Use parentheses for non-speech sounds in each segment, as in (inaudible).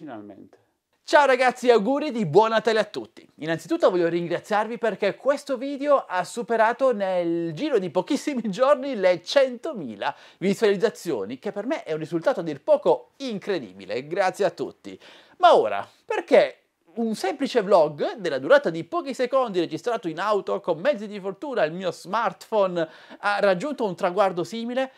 finalmente. Ciao ragazzi auguri di buon Natale a tutti! Innanzitutto voglio ringraziarvi perché questo video ha superato nel giro di pochissimi (laughs) giorni le 100.000 visualizzazioni, che per me è un risultato a dir poco incredibile, grazie a tutti. Ma ora, perché un semplice vlog della durata di pochi secondi registrato in auto con mezzi di fortuna il mio smartphone ha raggiunto un traguardo simile?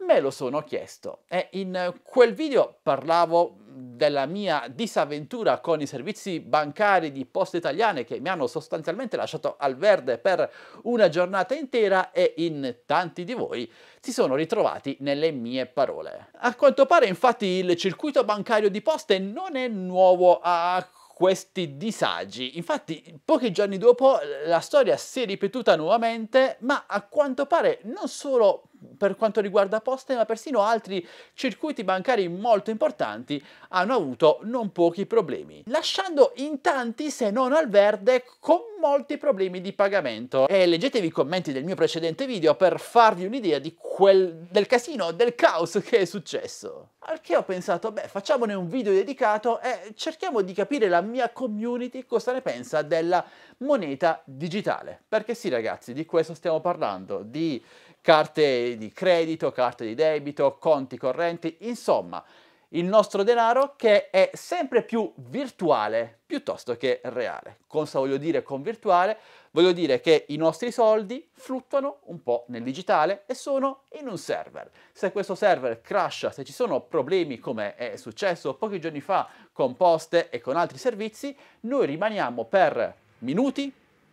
me lo sono chiesto e in eh, quel video parlavo della mia disavventura con i servizi bancari di poste italiane che mi hanno sostanzialmente lasciato al verde per una giornata intera e in tanti di voi si sono ritrovati nelle mie parole. A quanto pare infatti il circuito bancario di poste non è nuovo a questi disagi. Infatti, pochi giorni dopo la storia si è ripetuta nuovamente, ma a quanto pare non solo per quanto riguarda Poste, ma persino altri circuiti bancari molto importanti hanno avuto non pochi problemi, lasciando in tanti, se non al verde, con molti problemi di pagamento. E leggetevi i commenti del mio precedente video per farvi un'idea di quel del casino, del caos che è successo. Al che ho pensato, beh, facciamone un video dedicato e cerchiamo di capire la mia community cosa ne pensa della moneta digitale. Perché sì ragazzi, di questo stiamo parlando, di carte di credito, carte di debito, conti correnti, insomma il nostro denaro che è sempre più virtuale piuttosto che reale. Cosa voglio dire con virtuale? Voglio dire che i nostri soldi fluttuano un po' nel digitale e sono in un server. Se questo server crasha, se ci sono problemi come è successo pochi giorni fa con Poste e con altri servizi, noi rimaniamo per minuti,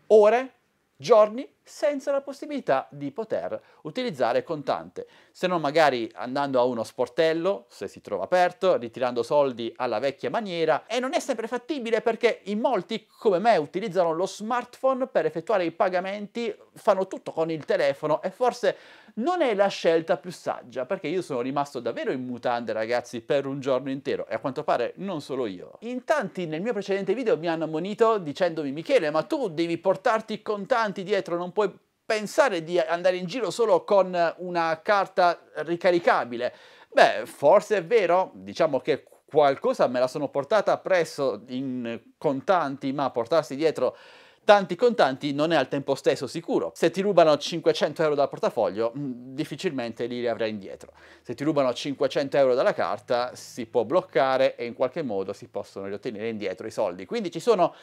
ore, giorni senza la possibilità di poter utilizzare contante, se non magari andando a uno sportello, se si trova aperto, ritirando soldi alla vecchia maniera e non è sempre fattibile perché in molti come me utilizzano lo smartphone per effettuare i pagamenti, fanno tutto con il telefono e forse non è la scelta più saggia perché io sono rimasto davvero in mutande ragazzi per un giorno intero e a quanto pare non solo io. In tanti nel mio precedente video mi hanno ammonito dicendomi Michele ma tu devi portarti i contanti dietro, non puoi pensare di andare in giro solo con una carta ricaricabile. Beh, forse è vero, diciamo che qualcosa me la sono portata presso in contanti, ma portarsi dietro Tanti contanti non è al tempo stesso sicuro. Se ti rubano 500 euro dal portafoglio, mm, difficilmente li riavrai indietro. Se ti rubano 500 euro dalla carta, si può bloccare e in qualche modo si possono riottenere indietro i soldi. Quindi ci sono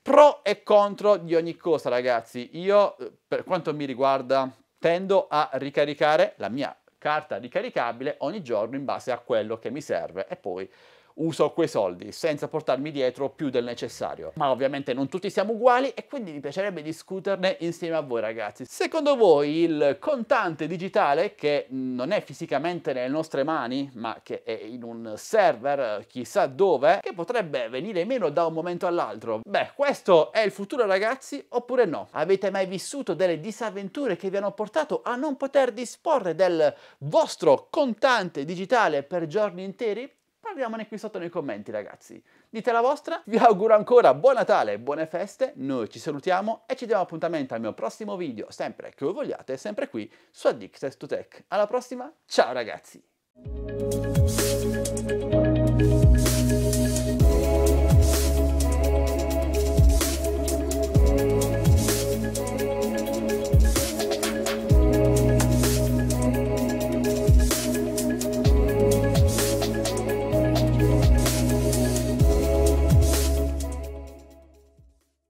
pro e contro di ogni cosa, ragazzi. Io, eh, per quanto mi riguarda, tendo a ricaricare la mia carta ricaricabile ogni giorno in base a quello che mi serve e poi uso quei soldi senza portarmi dietro più del necessario. Ma ovviamente non tutti siamo uguali e quindi mi piacerebbe discuterne insieme a voi ragazzi. Secondo voi il contante digitale che non è fisicamente nelle nostre mani ma che è in un server chissà dove che potrebbe venire meno da un momento all'altro? Beh questo è il futuro ragazzi oppure no? Avete mai vissuto delle disavventure che vi hanno portato a non poter disporre del vostro contante digitale per giorni interi? vostra qui sotto nei commenti ragazzi. Dite la vostra, vi auguro ancora buon Natale, buone feste, noi ci salutiamo e ci diamo appuntamento al mio prossimo video, sempre che voi vogliate, sempre qui su Addicted to Tech. Alla prossima, ciao ragazzi!